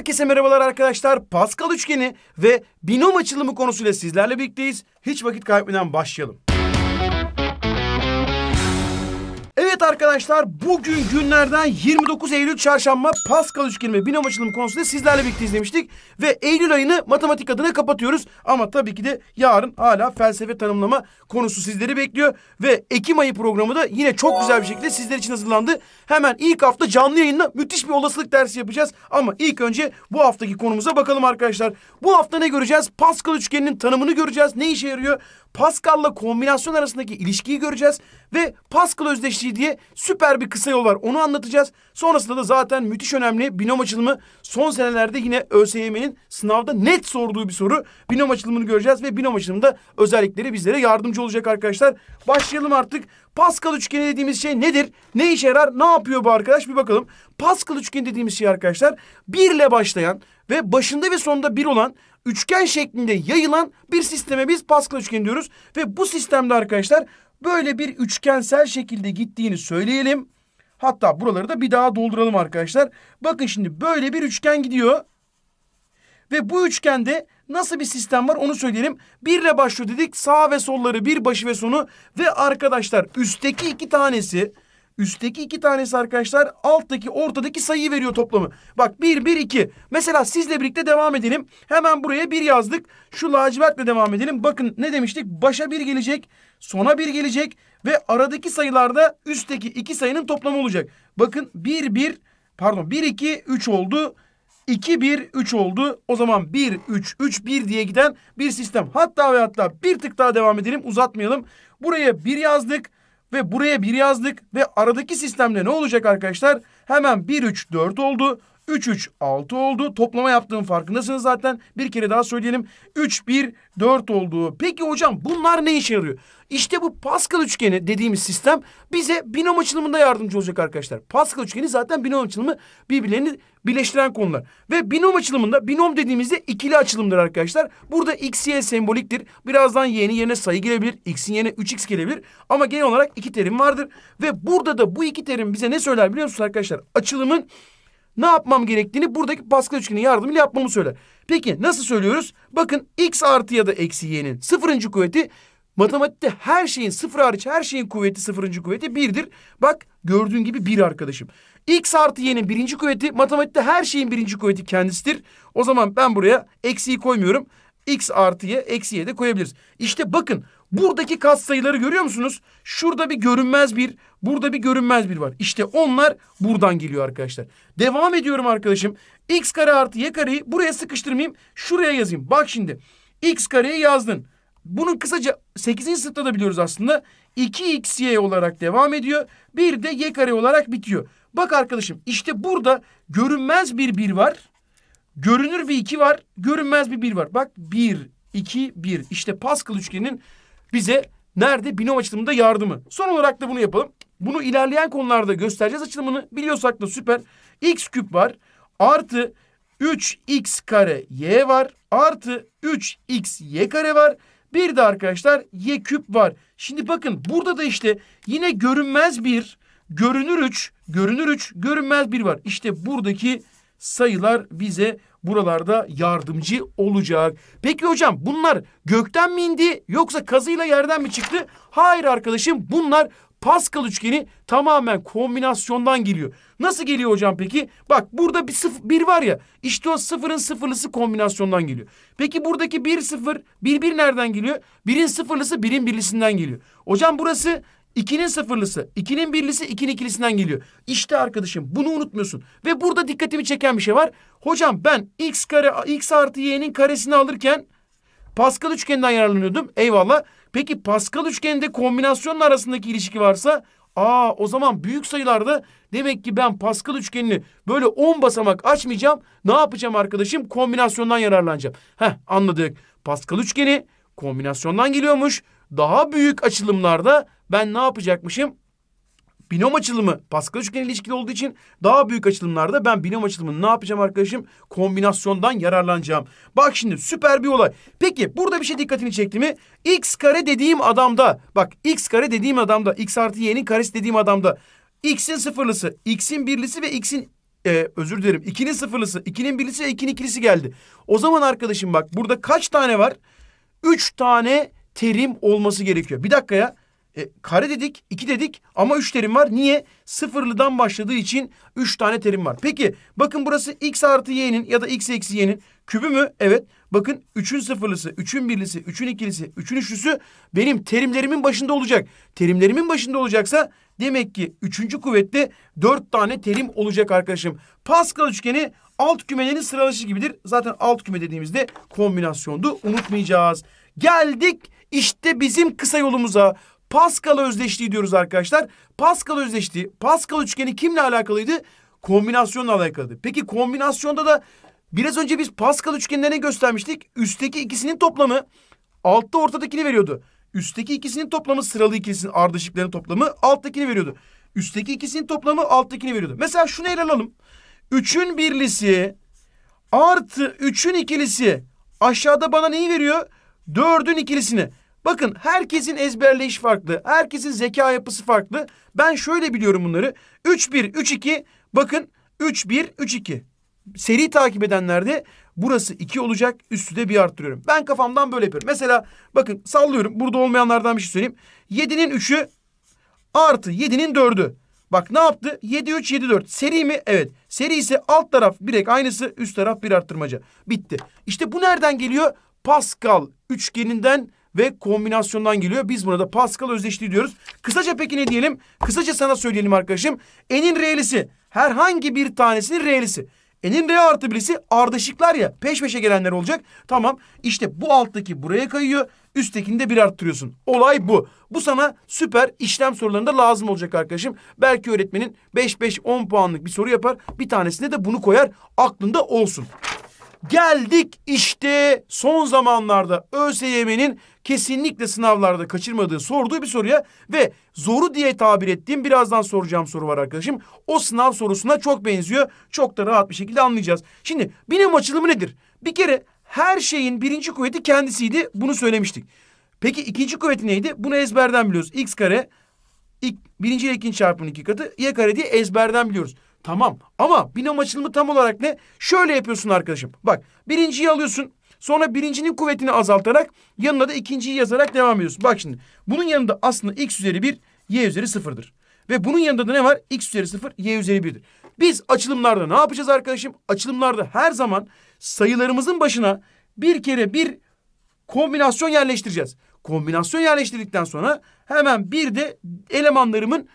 Herkese merhabalar arkadaşlar. Pascal üçgeni ve binom açılımı konusuyla sizlerle birlikteyiz. Hiç vakit kaybetmeden başlayalım. arkadaşlar bugün günlerden 29 Eylül çarşamba Pascal üçgeni ve binom açılımı konusunda sizlerle birlikte izlemiştik. Ve Eylül ayını matematik adına kapatıyoruz. Ama tabii ki de yarın hala felsefe tanımlama konusu sizleri bekliyor. Ve Ekim ayı programı da yine çok güzel bir şekilde sizler için hazırlandı. Hemen ilk hafta canlı yayında müthiş bir olasılık dersi yapacağız. Ama ilk önce bu haftaki konumuza bakalım arkadaşlar. Bu hafta ne göreceğiz? Pascal üçgeninin tanımını göreceğiz. Ne işe yarıyor? Pascal'la kombinasyon arasındaki ilişkiyi göreceğiz. Ve Pascal özdeşliği diye süper bir kısa yol var. Onu anlatacağız. Sonrasında da zaten müthiş önemli binom açılımı son senelerde yine ÖSYM'nin sınavda net sorduğu bir soru. Binom açılımını göreceğiz ve binom açılımında özellikleri bizlere yardımcı olacak arkadaşlar. Başlayalım artık. Pascal üçgeni dediğimiz şey nedir? Ne işe yarar? Ne yapıyor bu arkadaş? Bir bakalım. Pascal üçgeni dediğimiz şey arkadaşlar bir ile başlayan ve başında ve sonunda bir olan üçgen şeklinde yayılan bir sisteme biz Pascal üçgeni diyoruz. Ve bu sistemde arkadaşlar Böyle bir üçgensel şekilde gittiğini söyleyelim. Hatta buraları da bir daha dolduralım arkadaşlar. Bakın şimdi böyle bir üçgen gidiyor. Ve bu üçgende nasıl bir sistem var onu söyleyelim. Bir ile başlıyor dedik. Sağ ve solları bir başı ve sonu. Ve arkadaşlar üstteki iki tanesi Üstteki iki tanesi arkadaşlar alttaki ortadaki sayıyı veriyor toplamı. Bak bir bir iki. Mesela sizle birlikte devam edelim. Hemen buraya bir yazdık. Şu lacivertle devam edelim. Bakın ne demiştik? Başa bir gelecek. Sona bir gelecek. Ve aradaki sayılarda üstteki iki sayının toplamı olacak. Bakın bir bir pardon bir iki üç oldu. 2 1 3 oldu. O zaman 1 3 3 1 diye giden bir sistem. Hatta ve hatta bir tık daha devam edelim uzatmayalım. Buraya 1 yazdık ve buraya 1 yazdık ve aradaki sistemde ne olacak arkadaşlar? Hemen 1 3 4 oldu. 3 3 6 oldu. Toplama yaptığım farkındasınız zaten. Bir kere daha söyleyelim. 3 1 4 oldu. Peki hocam bunlar ne işe yarıyor? İşte bu Pascal üçgeni dediğimiz sistem bize binom açılımında yardımcı olacak arkadaşlar. Pascal üçgeni zaten binom açılımı birbirlerini birleştiren konular. Ve binom açılımında binom dediğimizde ikili açılımdır arkadaşlar. Burada x, y semboliktir. Birazdan y'nin yerine sayı gelebilir. x'in yerine 3x gelebilir. Ama genel olarak iki terim vardır. Ve burada da bu iki terim bize ne söyler biliyor musunuz arkadaşlar? Açılımın ne yapmam gerektiğini buradaki Pascal üçgeni yardımıyla yapmamı söyler. Peki nasıl söylüyoruz? Bakın x artı ya da eksi y'nin sıfırıncı kuvveti Matematikte her şeyin sıfır hariç her şeyin kuvveti sıfırıncı kuvveti birdir. Bak gördüğün gibi bir arkadaşım. X artı y'nin birinci kuvveti matematikte her şeyin birinci kuvveti kendisidir. O zaman ben buraya eksiyi koymuyorum. X artı y eksi y de koyabiliriz. İşte bakın buradaki kat sayıları görüyor musunuz? Şurada bir görünmez bir burada bir görünmez bir var. İşte onlar buradan geliyor arkadaşlar. Devam ediyorum arkadaşım. X kare artı y kareyi buraya sıkıştırmayayım. Şuraya yazayım. Bak şimdi. X kareyi yazdın. Bunun kısaca 8. sınıfta da biliyoruz aslında. 2xy olarak devam ediyor. Bir de y kare olarak bitiyor. Bak arkadaşım işte burada görünmez bir bir var. Görünür bir iki var. Görünmez bir bir var. Bak bir, iki, bir. İşte Pascal üçgeninin bize nerede binom açılımında yardımı. Son olarak da bunu yapalım. Bunu ilerleyen konularda göstereceğiz açılımını. Biliyorsak da süper. X küp var. Artı 3x kare y var. Artı 3 xy kare var. Bir de arkadaşlar y küp var. Şimdi bakın burada da işte yine görünmez bir, görünür üç, görünür üç, görünmez bir var. İşte buradaki sayılar bize buralarda yardımcı olacak. Peki hocam bunlar gökten mi indi yoksa kazıyla yerden mi çıktı? Hayır arkadaşım bunlar Pascal üçgeni tamamen kombinasyondan geliyor. Nasıl geliyor hocam peki? Bak burada bir, sıfır, bir var ya işte o sıfırın sıfırlısı kombinasyondan geliyor. Peki buradaki bir sıfır bir bir nereden geliyor? Birin sıfırlısı birin birlisinden geliyor. Hocam burası ikinin sıfırlısı, ikinin birlisi, ikinin ikilisinden geliyor. İşte arkadaşım bunu unutmuyorsun. Ve burada dikkatimi çeken bir şey var. Hocam ben x kare, x artı y'nin karesini alırken Pascal üçgeninden yararlanıyordum. Eyvallah. Peki Pascal üçgeninde kombinasyonun arasındaki ilişki varsa aa o zaman büyük sayılarda demek ki ben Pascal üçgenini böyle 10 basamak açmayacağım. Ne yapacağım arkadaşım? Kombinasyondan yararlanacağım. Heh anladık. Pascal üçgeni kombinasyondan geliyormuş. Daha büyük açılımlarda ben ne yapacakmışım? binom açılımı Pascal üçgeniyle ilişkili olduğu için daha büyük açılımlarda ben binom açılımını ne yapacağım arkadaşım? Kombinasyondan yararlanacağım. Bak şimdi süper bir olay. Peki burada bir şey dikkatini çekti mi? X kare dediğim adamda bak x kare dediğim adamda x artı y'nin karesi dediğim adamda x'in sıfırlısı, x'in birlisi ve x'in e, özür dilerim. 2'nin sıfırlısı, 2'nin birlisi ve 2'nin ikilisi geldi. O zaman arkadaşım bak burada kaç tane var? Üç tane terim olması gerekiyor. Bir dakika ya. E, kare dedik, iki dedik ama üç terim var. Niye? Sıfırlıdan başladığı için üç tane terim var. Peki bakın burası x artı y'nin ya da x eksi y'nin kübü mü? Evet. Bakın üçün sıfırlısı, üçün birlisi, üçün ikilisi, üçün üçlüsü benim terimlerimin başında olacak. Terimlerimin başında olacaksa demek ki üçüncü kuvvette dört tane terim olacak arkadaşım. Pascal üçgeni alt kümelerin sıralışı gibidir. Zaten alt küme dediğimizde kombinasyondu. Unutmayacağız. Geldik işte bizim kısa yolumuza. Pascal özdeşliği diyoruz arkadaşlar. Pascal özdeşliği, Pascal üçgeni kimle alakalıydı? Kombinasyonla alakalıydı. Peki kombinasyonda da biraz önce biz Pascal üçgenlerini göstermiştik. Üstteki ikisinin toplamı altta ortadakini veriyordu. Üstteki ikisinin toplamı sıralı ikisinin ardışıklarının toplamı alttakini veriyordu. Üstteki ikisinin toplamı alttakini veriyordu. Mesela şunu ele alalım. Üçün birlisi artı üçün ikilisi aşağıda bana neyi veriyor? Dördün ikilisini. Bakın herkesin ezberleyiş farklı. Herkesin zeka yapısı farklı. Ben şöyle biliyorum bunları. 3-1, 3-2. Bakın 3-1, 3-2. Seri takip edenlerde burası 2 olacak. Üstü de bir arttırıyorum. Ben kafamdan böyle yapıyorum. Mesela bakın sallıyorum. Burada olmayanlardan bir şey söyleyeyim. 7'nin 3'ü artı 7'nin 4'ü. Bak ne yaptı? 7 3 7 4. Seri mi? Evet. Seri ise alt taraf bir aynısı, üst taraf bir arttırmaca. Bitti. İşte bu nereden geliyor? Pascal üçgeninden ve kombinasyondan geliyor. Biz buna da Pascal özdeşliği diyoruz. Kısaca peki ne diyelim? Kısaca sana söyleyelim arkadaşım. N'in R'lisi herhangi bir tanesinin R'lisi. N'in R artı birisi ardışıklar ya peş peşe gelenler olacak. Tamam işte bu alttaki buraya kayıyor. Üsttekini de bir arttırıyorsun. Olay bu. Bu sana süper işlem sorularında lazım olacak arkadaşım. Belki öğretmenin 5-5-10 puanlık bir soru yapar. Bir tanesine de bunu koyar. Aklında olsun. Geldik işte son zamanlarda ÖSYM'nin kesinlikle sınavlarda kaçırmadığı sorduğu bir soruya ve zoru diye tabir ettiğim birazdan soracağım soru var arkadaşım. O sınav sorusuna çok benziyor. Çok da rahat bir şekilde anlayacağız. Şimdi binem açılımı nedir? Bir kere her şeyin birinci kuvveti kendisiydi. Bunu söylemiştik. Peki ikinci kuvveti neydi? Bunu ezberden biliyoruz. X kare ilk, birinci ile ikinci çarpımın iki katı y kare diye ezberden biliyoruz. Tamam ama binom açılımı tam olarak ne? Şöyle yapıyorsun arkadaşım. Bak birinciyi alıyorsun Sonra birincinin kuvvetini azaltarak yanına da ikinciyi yazarak devam ediyorsun. Bak şimdi bunun yanında aslında x üzeri 1 y üzeri 0'dır. Ve bunun yanında da ne var? x üzeri 0 y üzeri 1'dir. Biz açılımlarda ne yapacağız arkadaşım? Açılımlarda her zaman sayılarımızın başına bir kere bir kombinasyon yerleştireceğiz. Kombinasyon yerleştirdikten sonra hemen bir de elemanlarımın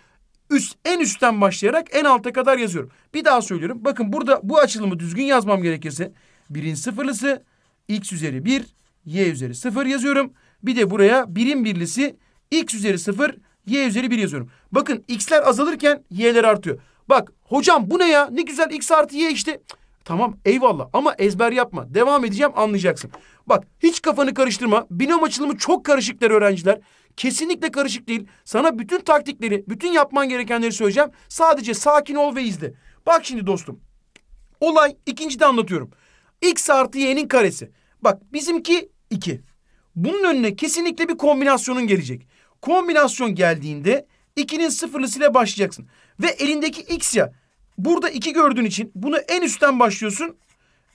üst, en üstten başlayarak en alta kadar yazıyorum. Bir daha söylüyorum. Bakın burada bu açılımı düzgün yazmam gerekirse birin sıfırlısı x üzeri 1, y üzeri 0 yazıyorum. Bir de buraya birim birlisi x üzeri 0, y üzeri 1 yazıyorum. Bakın x'ler azalırken y'ler artıyor. Bak hocam bu ne ya? Ne güzel x artı y işte. Tamam eyvallah ama ezber yapma. Devam edeceğim anlayacaksın. Bak hiç kafanı karıştırma. Binom açılımı çok karışıklar öğrenciler. Kesinlikle karışık değil. Sana bütün taktikleri, bütün yapman gerekenleri söyleyeceğim. Sadece sakin ol ve izle. Bak şimdi dostum. Olay ikinci de anlatıyorum. X artı y'nin karesi. Bak bizimki 2. Bunun önüne kesinlikle bir kombinasyonun gelecek. Kombinasyon geldiğinde 2'nin sıfırlısıyla başlayacaksın. Ve elindeki x ya. Burada 2 gördüğün için bunu en üstten başlıyorsun.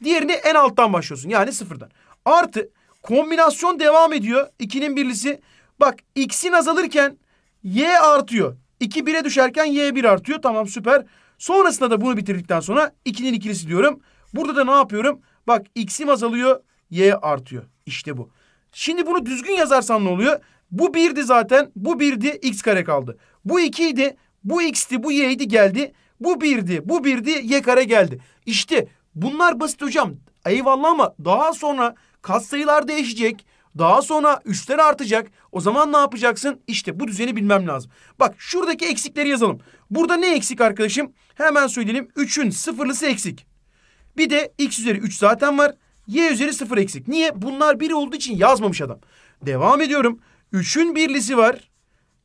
Diğerini en alttan başlıyorsun. Yani sıfırdan. Artı kombinasyon devam ediyor. 2'nin birlisi. Bak x'in azalırken y artıyor. 2 1'e düşerken y 1 artıyor. Tamam süper. Sonrasında da bunu bitirdikten sonra 2'nin ikilisi diyorum. Burada da ne yapıyorum? Bak x'im azalıyor, y artıyor. İşte bu. Şimdi bunu düzgün yazarsan ne oluyor? Bu birdi zaten. Bu birdi x kare kaldı. Bu ikiydi. Bu x'ti. Bu y'ydi geldi. Bu birdi. Bu birdi. Y kare geldi. İşte bunlar basit hocam. Eyvallah ama daha sonra katsayılar değişecek. Daha sonra üstler artacak. O zaman ne yapacaksın? İşte bu düzeni bilmem lazım. Bak şuradaki eksikleri yazalım. Burada ne eksik arkadaşım? Hemen söyleyelim. 3'ün sıfırlısı eksik. Bir de x üzeri 3 zaten var. Y üzeri 0 eksik. Niye? Bunlar bir olduğu için yazmamış adam. Devam ediyorum. 3'ün birlisi var.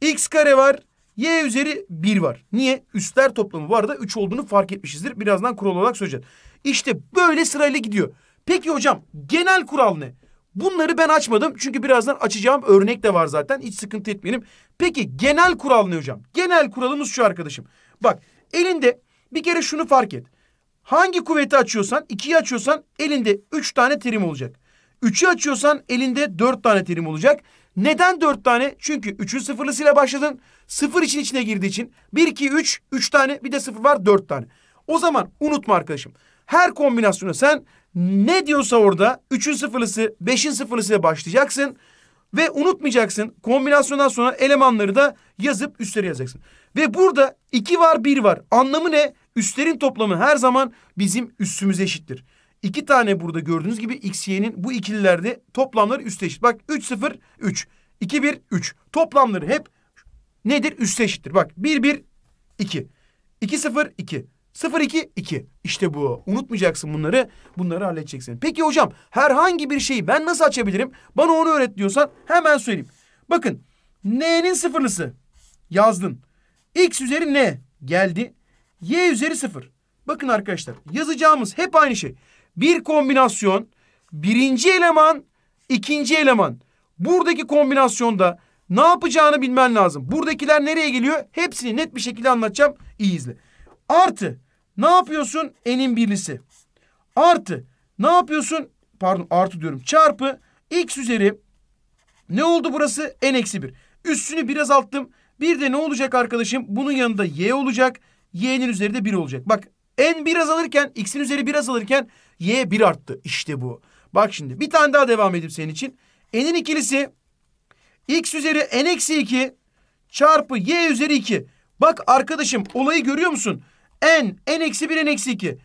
X kare var. Y üzeri 1 var. Niye? Üstler toplamı var da 3 olduğunu fark etmişizdir. Birazdan kural olarak söyleyeceğiz. İşte böyle sırayla gidiyor. Peki hocam genel kural ne? Bunları ben açmadım çünkü birazdan açacağım örnek de var zaten. Hiç sıkıntı etmeyelim. Peki genel kural ne hocam? Genel kuralımız şu arkadaşım. Bak elinde bir kere şunu fark et. Hangi kuvveti açıyorsan, ikiyi açıyorsan elinde üç tane terim olacak. Üçü açıyorsan elinde dört tane terim olacak. Neden dört tane? Çünkü üçün sıfırlısıyla başladın. Sıfır için içine girdiği için. Bir, iki, üç. Üç tane bir de sıfır var dört tane. O zaman unutma arkadaşım. Her kombinasyona sen ne diyorsa orada üçün sıfırlısı, beşin sıfırlısıyla başlayacaksın. Ve unutmayacaksın kombinasyondan sonra elemanları da yazıp üstleri yazacaksın. Ve burada iki var bir var. Anlamı ne? Üstlerin toplamı her zaman bizim üstümüz eşittir. İki tane burada gördüğünüz gibi x, y'nin bu ikililerde toplamları üst eşit. Bak 3, 0, 3. 2, 1, 3. Toplamları hep nedir? Üst eşittir. Bak 1, 1, 2. 2, 0, 2. 0, 2, 2. İşte bu. Unutmayacaksın bunları. Bunları halledeceksin. Peki hocam herhangi bir şeyi ben nasıl açabilirim? Bana onu öğret diyorsan hemen söyleyeyim. Bakın n'nin sıfırlısı yazdın. x üzeri n geldi. Y üzeri 0. Bakın arkadaşlar yazacağımız hep aynı şey. Bir kombinasyon birinci eleman ikinci eleman. Buradaki kombinasyonda ne yapacağını bilmen lazım. Buradakiler nereye geliyor? Hepsini net bir şekilde anlatacağım. İyi izle. Artı ne yapıyorsun? N'in birlisi. Artı ne yapıyorsun? Pardon artı diyorum. Çarpı x üzeri ne oldu burası? N eksi 1. Üstünü biraz alttım. Bir de ne olacak arkadaşım? Bunun yanında y olacak y'nin üzeri de 1 olacak. Bak n 1 azalırken x'in üzeri 1 azalırken y 1 arttı. İşte bu. Bak şimdi bir tane daha devam edeyim senin için. n'in ikilisi x üzeri n eksi 2 çarpı y üzeri 2. Bak arkadaşım olayı görüyor musun? n, n eksi 1, n eksi 2.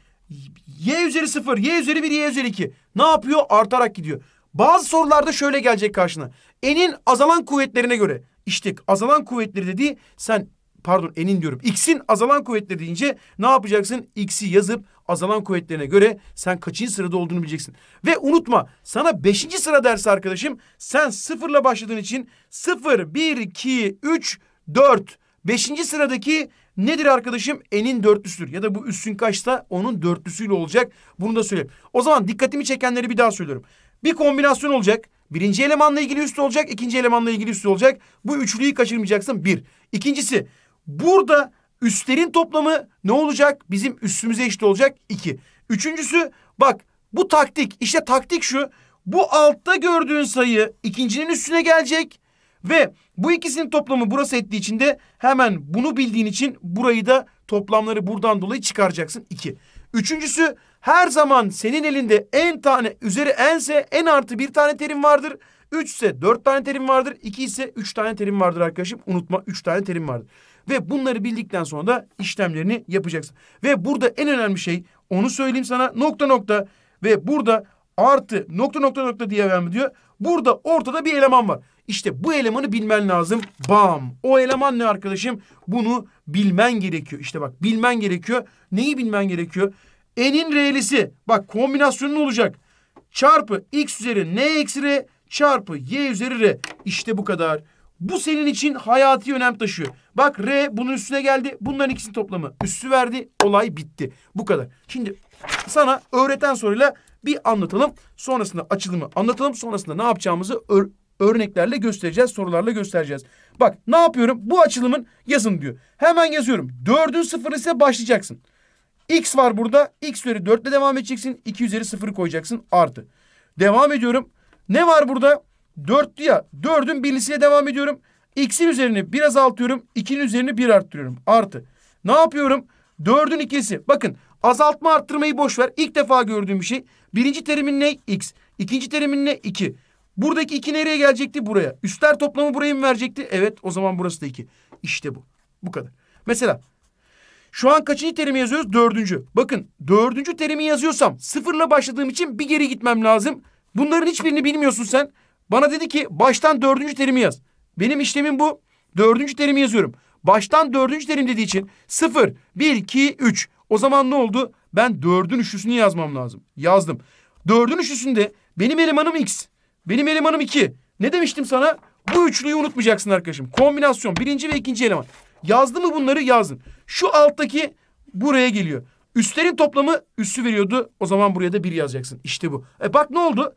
y üzeri 0, y üzeri 1, y üzeri 2. Ne yapıyor? Artarak gidiyor. Bazı sorularda şöyle gelecek karşına. N'in azalan kuvvetlerine göre. İşte azalan kuvvetleri dediği sen pardon enin diyorum. X'in azalan kuvvetleri deyince ne yapacaksın? X'i yazıp azalan kuvvetlerine göre sen kaçıncı sırada olduğunu bileceksin. Ve unutma sana beşinci sıra dersi arkadaşım. Sen sıfırla başladığın için sıfır, bir, iki, üç, dört. Beşinci sıradaki nedir arkadaşım? Enin dörtlüsüdür. Ya da bu üssün kaçta onun dörtlüsüyle olacak. Bunu da söyleyeyim. O zaman dikkatimi çekenleri bir daha söylüyorum. Bir kombinasyon olacak. Birinci elemanla ilgili üst olacak. ikinci elemanla ilgili üst olacak. Bu üçlüyü kaçırmayacaksın. Bir. İkincisi Burada üstlerin toplamı ne olacak? Bizim üstümüze eşit olacak 2. Üçüncüsü bak bu taktik. işte taktik şu. Bu altta gördüğün sayı ikincinin üstüne gelecek. Ve bu ikisinin toplamı burası ettiği için de hemen bunu bildiğin için burayı da toplamları buradan dolayı çıkaracaksın. 2. Üçüncüsü her zaman senin elinde en tane üzeri ense en artı bir tane terim vardır. 3 ise 4 tane terim vardır. 2 ise 3 tane terim vardır arkadaşım. Unutma 3 tane terim vardır. Ve bunları bildikten sonra da işlemlerini yapacaksın. Ve burada en önemli şey onu söyleyeyim sana nokta nokta ve burada artı nokta nokta nokta diye verme diyor. Burada ortada bir eleman var. İşte bu elemanı bilmen lazım. Bam. O eleman ne arkadaşım? Bunu bilmen gerekiyor. İşte bak bilmen gerekiyor. Neyi bilmen gerekiyor? N'in R'lisi. Bak kombinasyonun olacak. Çarpı X üzeri N eksi R çarpı Y üzeri R. İşte bu kadar. Bu senin için hayati önem taşıyor. Bak R bunun üstüne geldi. Bunların ikisinin toplamı üstü verdi. Olay bitti. Bu kadar. Şimdi sana öğreten soruyla bir anlatalım. Sonrasında açılımı anlatalım. Sonrasında ne yapacağımızı örneklerle göstereceğiz. Sorularla göstereceğiz. Bak ne yapıyorum? Bu açılımın yazın diyor. Hemen yazıyorum. Dördün sıfır ise başlayacaksın. X var burada. X üzeri dörtle devam edeceksin. 2 üzeri sıfırı koyacaksın. Artı. Devam ediyorum. Ne var burada? Dörtlü ya. Dördün birlisiyle devam ediyorum. X'in üzerini bir azaltıyorum. 2'nin üzerini bir arttırıyorum. Artı. Ne yapıyorum? Dördün ikisi. Bakın azaltma arttırmayı boş ver. İlk defa gördüğüm bir şey. Birinci terimin ne? X. İkinci terimin ne? 2. Buradaki 2 nereye gelecekti? Buraya. Üstler toplamı buraya mı verecekti? Evet o zaman burası da 2. İşte bu. Bu kadar. Mesela şu an kaçıncı terimi yazıyoruz? Dördüncü. Bakın dördüncü terimi yazıyorsam sıfırla başladığım için bir geri gitmem lazım. Bunların hiçbirini bilmiyorsun sen. Bana dedi ki baştan dördüncü terimi yaz. Benim işlemim bu. Dördüncü terimi yazıyorum. Baştan dördüncü terim dediği için sıfır, bir, iki, üç. O zaman ne oldu? Ben dördün üçlüsünü yazmam lazım. Yazdım. Dördün üçlüsünde benim elemanım x. Benim elemanım iki. Ne demiştim sana? Bu üçlüyü unutmayacaksın arkadaşım. Kombinasyon birinci ve ikinci eleman. Yazdı mı bunları yazın. Şu alttaki buraya geliyor. Üstlerin toplamı üssü veriyordu. O zaman buraya da bir yazacaksın. İşte bu. E bak ne oldu?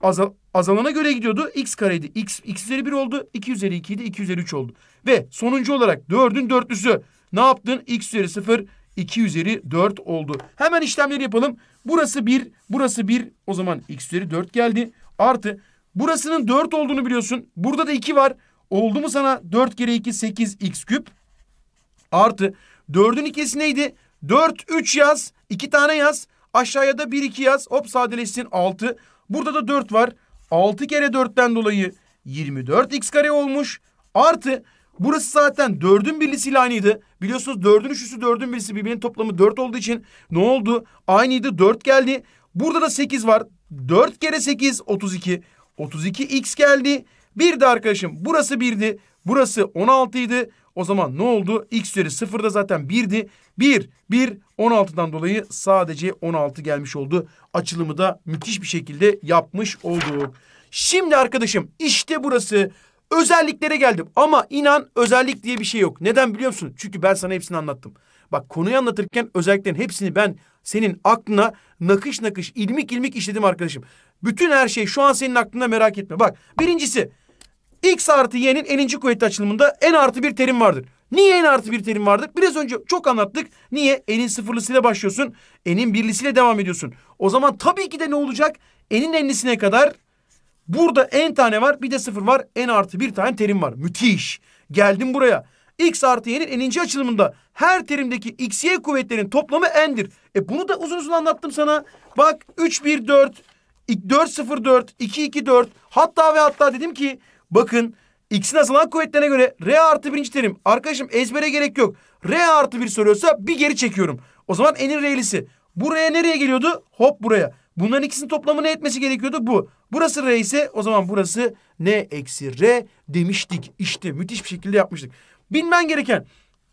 azal, azalana göre gidiyordu. X kareydi. X, x üzeri 1 oldu. 2 üzeri 2 idi. 2 üzeri 3 oldu. Ve sonuncu olarak 4'ün dörtlüsü. Ne yaptın? X üzeri 0, 2 üzeri 4 oldu. Hemen işlemleri yapalım. Burası 1, burası 1. O zaman x üzeri 4 geldi. Artı burasının 4 olduğunu biliyorsun. Burada da 2 var. Oldu mu sana 4 kere 2 8 x küp. Artı 4'ün ikisi neydi? 4 3 yaz. 2 tane yaz. Aşağıya da 1 2 yaz. Hop sadeleşsin 6. Burada da 4 var. 6 kere 4'ten dolayı 24x kare olmuş. Artı burası zaten 4'ün birlisiyle aynıydı. Biliyorsunuz 4'ün üçlüsü 4'ün birisi birbirinin toplamı 4 olduğu için ne oldu? Aynıydı 4 geldi. Burada da 8 var. 4 kere 8 32. 32x geldi. Bir de arkadaşım burası 1'di. Burası 16 idi. O zaman ne oldu? X üzeri sıfırda zaten 1'di. 1, 1, 16'dan dolayı sadece 16 gelmiş oldu. Açılımı da müthiş bir şekilde yapmış olduk. Şimdi arkadaşım işte burası. Özelliklere geldim ama inan özellik diye bir şey yok. Neden biliyor musun? Çünkü ben sana hepsini anlattım. Bak konuyu anlatırken özelliklerin hepsini ben senin aklına nakış nakış ilmik ilmik işledim arkadaşım. Bütün her şey şu an senin aklında merak etme. Bak birincisi x artı y'nin eninci kuvvetli açılımında n artı bir terim vardır. Niye n artı bir terim vardır? Biraz önce çok anlattık. Niye? N'in sıfırlısıyla başlıyorsun. N'in birlisiyle devam ediyorsun. O zaman tabii ki de ne olacak? N'in enlisine kadar burada n tane var bir de sıfır var. N artı bir tane terim var. Müthiş. Geldim buraya. X artı y'nin n'inci açılımında her terimdeki x, y kuvvetlerin toplamı n'dir. E bunu da uzun uzun anlattım sana. Bak 3, 1, 4, 4, 0, 4, 2, 2, 4. Hatta ve hatta dedim ki Bakın x'in azalan kuvvetlerine göre r artı birinci terim. Arkadaşım ezbere gerek yok. r artı bir soruyorsa bir geri çekiyorum. O zaman n'in r'lisi. Bu r nereye geliyordu? Hop buraya. Bunların ikisinin toplamı ne etmesi gerekiyordu? Bu. Burası r ise o zaman burası n eksi r demiştik. İşte müthiş bir şekilde yapmıştık. Bilmen gereken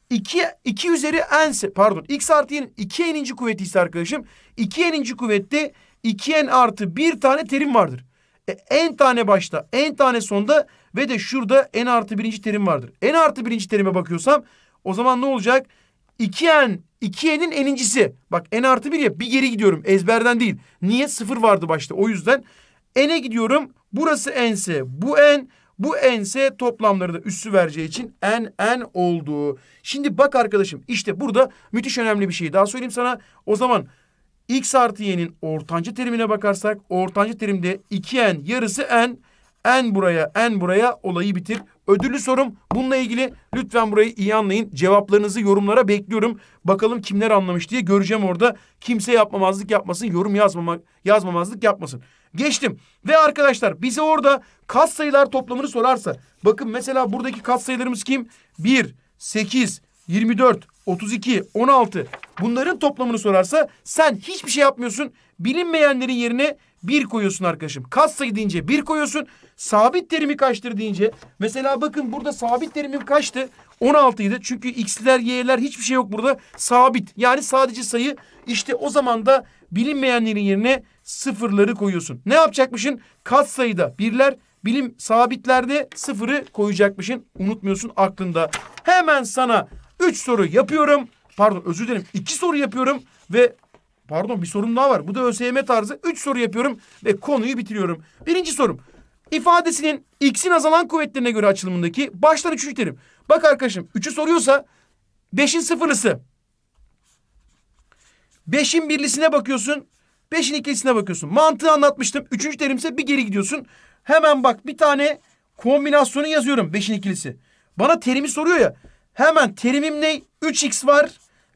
2, 2 üzeri n pardon x artı y'nin 2 n'inci kuvveti ise arkadaşım 2 n'inci kuvvette 2n artı bir tane terim vardır. E, en tane başta, en tane sonda ve de şurada en artı birinci terim vardır. En artı birinci terime bakıyorsam o zaman ne olacak? 2n, 2n'in enincisi. Bak n artı 1 ya bir geri gidiyorum ezberden değil. Niye? Sıfır vardı başta o yüzden. n'e gidiyorum. Burası n'se bu n, bu n'se toplamları da üssü vereceği için n, n oldu. Şimdi bak arkadaşım işte burada müthiş önemli bir şey daha söyleyeyim sana. O zaman x artı y'nin ortancı terimine bakarsak ortancı terimde 2n yarısı n n buraya n buraya olayı bitir. Ödüllü sorum bununla ilgili lütfen burayı iyi anlayın. Cevaplarınızı yorumlara bekliyorum. Bakalım kimler anlamış diye göreceğim orada. Kimse yapmamazlık yapmasın, yorum yazmamak yazmamazlık yapmasın. Geçtim. Ve arkadaşlar bize orada kat sayılar toplamını sorarsa bakın mesela buradaki kat sayılarımız kim? 1 8 24 32, 16 bunların toplamını sorarsa sen hiçbir şey yapmıyorsun. Bilinmeyenlerin yerine bir koyuyorsun arkadaşım. Kas sayı deyince bir koyuyorsun. Sabit terimi kaçtır deyince. Mesela bakın burada sabit terimim kaçtı? 16 idi. Çünkü x'ler y'ler hiçbir şey yok burada. Sabit. Yani sadece sayı. İşte o zaman da bilinmeyenlerin yerine sıfırları koyuyorsun. Ne yapacakmışın? katsayıda birler bilim sabitlerde sıfırı koyacakmışın. Unutmuyorsun aklında. Hemen sana Üç soru yapıyorum. Pardon özür dilerim. İki soru yapıyorum ve pardon bir sorum daha var. Bu da ÖSYM tarzı. Üç soru yapıyorum ve konuyu bitiriyorum. Birinci sorum. ifadesinin x'in azalan kuvvetlerine göre açılımındaki baştan üçüncü terim. Bak arkadaşım üçü soruyorsa beşin sıfırlısı. Beşin birlisine bakıyorsun. Beşin ikilisine bakıyorsun. Mantığı anlatmıştım. Üçüncü terimse bir geri gidiyorsun. Hemen bak bir tane kombinasyonu yazıyorum. Beşin ikilisi. Bana terimi soruyor ya. Hemen terimim ne? 3x var.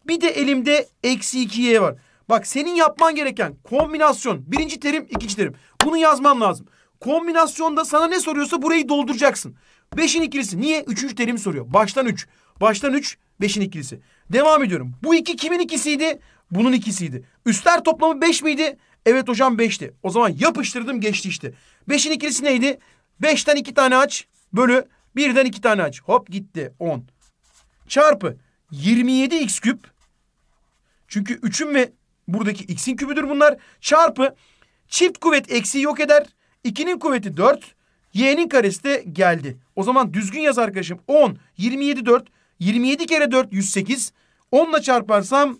Bir de elimde eksi 2y var. Bak senin yapman gereken kombinasyon. Birinci terim, ikinci terim. Bunu yazmam lazım. Kombinasyonda sana ne soruyorsa burayı dolduracaksın. 5'in ikilisi. Niye? Üçüncü terim soruyor. Baştan 3. Baştan 3. 5'in ikilisi. Devam ediyorum. Bu iki kimin ikisiydi? Bunun ikisiydi. Üstler toplamı 5 miydi? Evet hocam 5'ti. O zaman yapıştırdım geçti işte. 5'in ikilisi neydi? 5'ten 2 tane aç bölü 1'den 2 tane aç. Hop gitti 10 çarpı 27x küp. Çünkü 3'ün ve buradaki x'in kübüdür bunlar. Çarpı çift kuvvet eksi yok eder. 2'nin kuvveti 4. Y'nin karesi de geldi. O zaman düzgün yaz arkadaşım. 10, 27, 4. 27 kere 4, 108. 10 ile çarparsam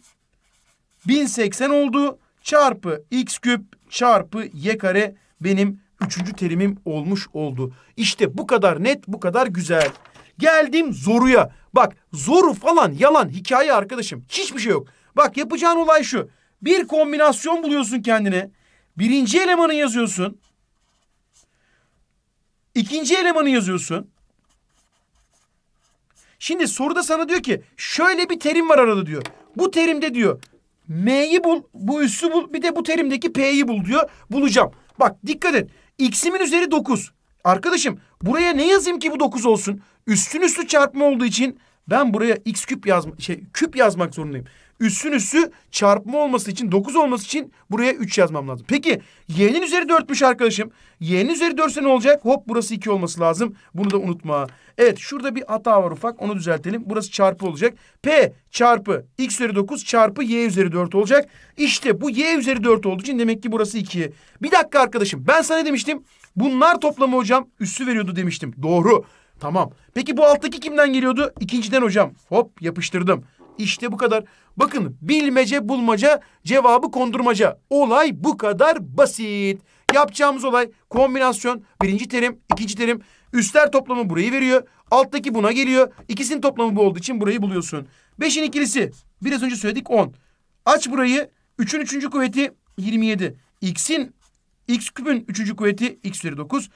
1080 oldu. Çarpı x küp çarpı y kare benim üçüncü terimim olmuş oldu. İşte bu kadar net, bu kadar güzel. Geldim zoruya. Bak zoru falan yalan hikaye arkadaşım. Hiçbir şey yok. Bak yapacağın olay şu. Bir kombinasyon buluyorsun kendine. Birinci elemanı yazıyorsun. İkinci elemanı yazıyorsun. Şimdi soruda sana diyor ki şöyle bir terim var arada diyor. Bu terimde diyor M'yi bul, bu üssü bul, bir de bu terimdeki P'yi bul diyor. Bulacağım. Bak dikkat et. X'imin üzeri 9. Arkadaşım buraya ne yazayım ki bu 9 olsun? Üstün üstü çarpma olduğu için ben buraya x küp yazma şey küp yazmak zorundayım. Üstün üstü çarpma olması için 9 olması için buraya 3 yazmam lazım. Peki y'nin üzeri 4'müş arkadaşım. Y'nin üzeri 4 ne olacak? Hop burası 2 olması lazım. Bunu da unutma. Evet şurada bir hata var ufak onu düzeltelim. Burası çarpı olacak. P çarpı x üzeri 9 çarpı y üzeri 4 olacak. İşte bu y üzeri 4 olduğu için demek ki burası 2. Bir dakika arkadaşım ben sana demiştim? Bunlar toplamı hocam üssü veriyordu demiştim. Doğru. Tamam. Peki bu alttaki kimden geliyordu? İkinciden hocam. Hop yapıştırdım. İşte bu kadar. Bakın bilmece bulmaca cevabı kondurmaca. Olay bu kadar basit. Yapacağımız olay kombinasyon birinci terim ikinci terim üstler toplamı burayı veriyor. Alttaki buna geliyor. İkisinin toplamı bu olduğu için burayı buluyorsun. Beşin ikilisi biraz önce söyledik on. Aç burayı. Üçün üçüncü kuvveti 27. X'in x küpün üçüncü kuvveti x üzeri 9.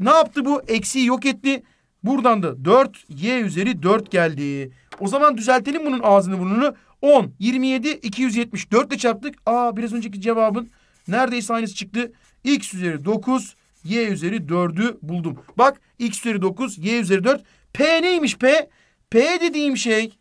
Ne yaptı bu? Eksiyi yok etti. Buradan da 4 y üzeri 4 geldi. O zaman düzeltelim bunun ağzını burnunu. 10, 27, 270. 4 ile çarptık. Aa biraz önceki cevabın neredeyse aynısı çıktı. X üzeri 9, Y üzeri 4'ü buldum. Bak X üzeri 9, Y üzeri 4. P neymiş P? P dediğim şey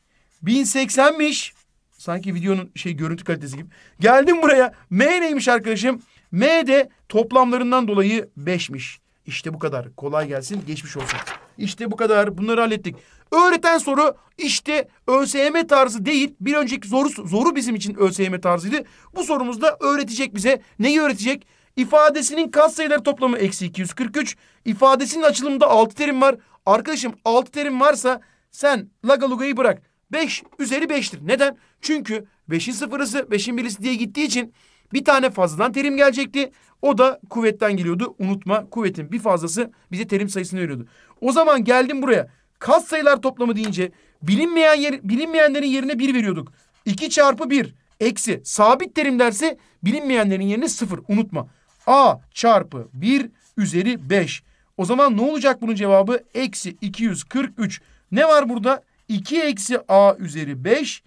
1080'miş. Sanki videonun şey görüntü kalitesi gibi. Geldim buraya. M neymiş arkadaşım? M de toplamlarından dolayı 5'miş. İşte bu kadar. Kolay gelsin. Geçmiş olsun. İşte bu kadar. Bunları hallettik. Öğreten soru işte ÖSYM tarzı değil. Bir önceki zoru, zoru bizim için ÖSYM tarzıydı. Bu sorumuzda öğretecek bize. Neyi öğretecek? İfadesinin kat toplamı eksi 243. İfadesinin açılımında 6 terim var. Arkadaşım 6 terim varsa sen lagalugayı bırak. 5 üzeri 5'tir. Neden? Çünkü 5'in sıfırısı 5'in birisi diye gittiği için bir tane fazladan terim gelecekti. O da kuvvetten geliyordu. Unutma kuvvetin bir fazlası bize terim sayısını veriyordu. O zaman geldim buraya. Kat sayılar toplamı deyince bilinmeyen yer, bilinmeyenlerin yerine bir veriyorduk. 2 çarpı 1 eksi sabit terim derse bilinmeyenlerin yerine sıfır. Unutma. A çarpı 1 üzeri 5. O zaman ne olacak bunun cevabı? Eksi 243. Ne var burada? 2 eksi A üzeri 5.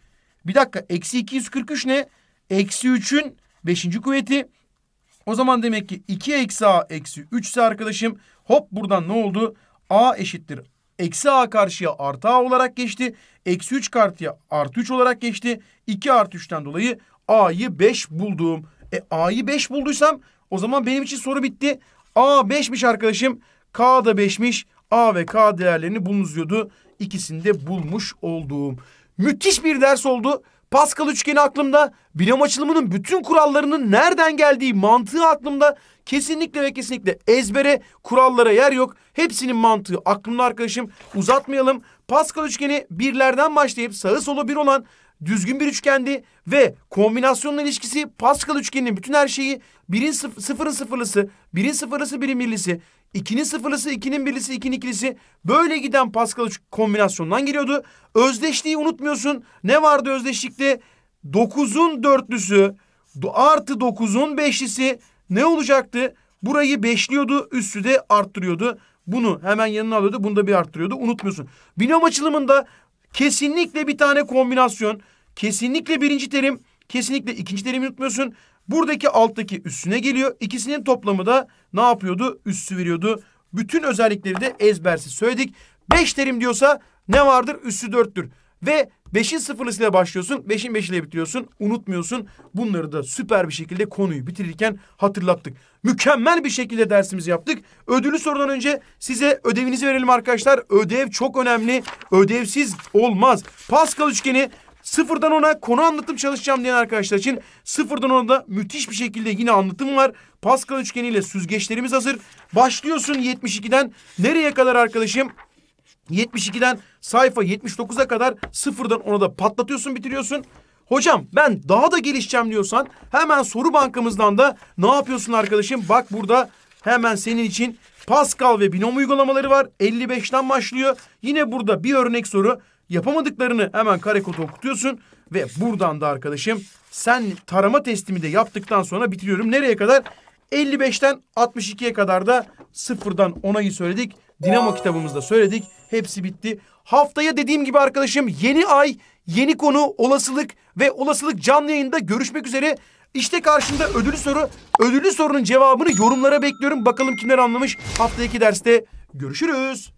Bir dakika. Eksi 243 ne? Eksi 3'ün beşinci kuvveti. O zaman demek ki 2 eksi a eksi 3 ise arkadaşım hop buradan ne oldu? a eşittir. Eksi a karşıya artı a olarak geçti. Eksi 3 karşıya artı 3 olarak geçti. 2 artı 3'ten dolayı a'yı 5 buldum. E a'yı 5 bulduysam o zaman benim için soru bitti. a 5'miş arkadaşım. k da 5'miş. a ve k değerlerini bulunuz diyordu. İkisini de bulmuş olduğum. Müthiş bir ders oldu. Pascal üçgeni aklımda, binom açılımının bütün kurallarının nereden geldiği mantığı aklımda. Kesinlikle ve kesinlikle ezbere kurallara yer yok. Hepsinin mantığı aklımda arkadaşım. Uzatmayalım. Pascal üçgeni birlerden başlayıp sağı sola bir olan düzgün bir üçgendi ve kombinasyonun ilişkisi Pascal üçgeninin bütün her şeyi birin sıf sıfırın sıfırlısı, birin sıfırlısı birin birlisi, ikinin sıfırlısı, ikinin birlisi, ikinin ikilisi böyle giden Pascal kombinasyondan geliyordu. Özdeşliği unutmuyorsun. Ne vardı özdeşlikte? 9'un dörtlüsü artı 9'un beşlisi ne olacaktı? Burayı beşliyordu, üstü de arttırıyordu. Bunu hemen yanına alıyordu. Bunu da bir arttırıyordu. Unutmuyorsun. Binom açılımında Kesinlikle bir tane kombinasyon. Kesinlikle birinci terim. Kesinlikle ikinci terimi unutmuyorsun. Buradaki alttaki üstüne geliyor. İkisinin toplamı da ne yapıyordu? Üssü veriyordu. Bütün özellikleri de ezbersiz söyledik. Beş terim diyorsa ne vardır? Üssü dörttür. Ve 5'in sıfırlısıyla başlıyorsun. 5'in 5'iyle bitiriyorsun. Unutmuyorsun. Bunları da süper bir şekilde konuyu bitirirken hatırlattık. Mükemmel bir şekilde dersimizi yaptık. Ödülü sorudan önce size ödevinizi verelim arkadaşlar. Ödev çok önemli. Ödevsiz olmaz. Pascal üçgeni Sıfırdan ona konu anlatım çalışacağım diyen arkadaşlar için sıfırdan ona da müthiş bir şekilde yine anlatım var. Pascal üçgeniyle süzgeçlerimiz hazır. Başlıyorsun 72'den nereye kadar arkadaşım? 72'den sayfa 79'a kadar sıfırdan ona da patlatıyorsun bitiriyorsun. Hocam ben daha da gelişeceğim diyorsan hemen soru bankamızdan da ne yapıyorsun arkadaşım? Bak burada hemen senin için Pascal ve binom uygulamaları var. 55'ten başlıyor. Yine burada bir örnek soru. Yapamadıklarını hemen kare kodu okutuyorsun. Ve buradan da arkadaşım sen tarama testimi de yaptıktan sonra bitiriyorum. Nereye kadar? 55'ten 62'ye kadar da sıfırdan 10'ayı söyledik. Dinamo kitabımızda söyledik. Hepsi bitti. Haftaya dediğim gibi arkadaşım yeni ay, yeni konu, olasılık ve olasılık canlı yayında görüşmek üzere. İşte karşında ödülü soru. ödülü sorunun cevabını yorumlara bekliyorum. Bakalım kimler anlamış. Haftaki derste görüşürüz.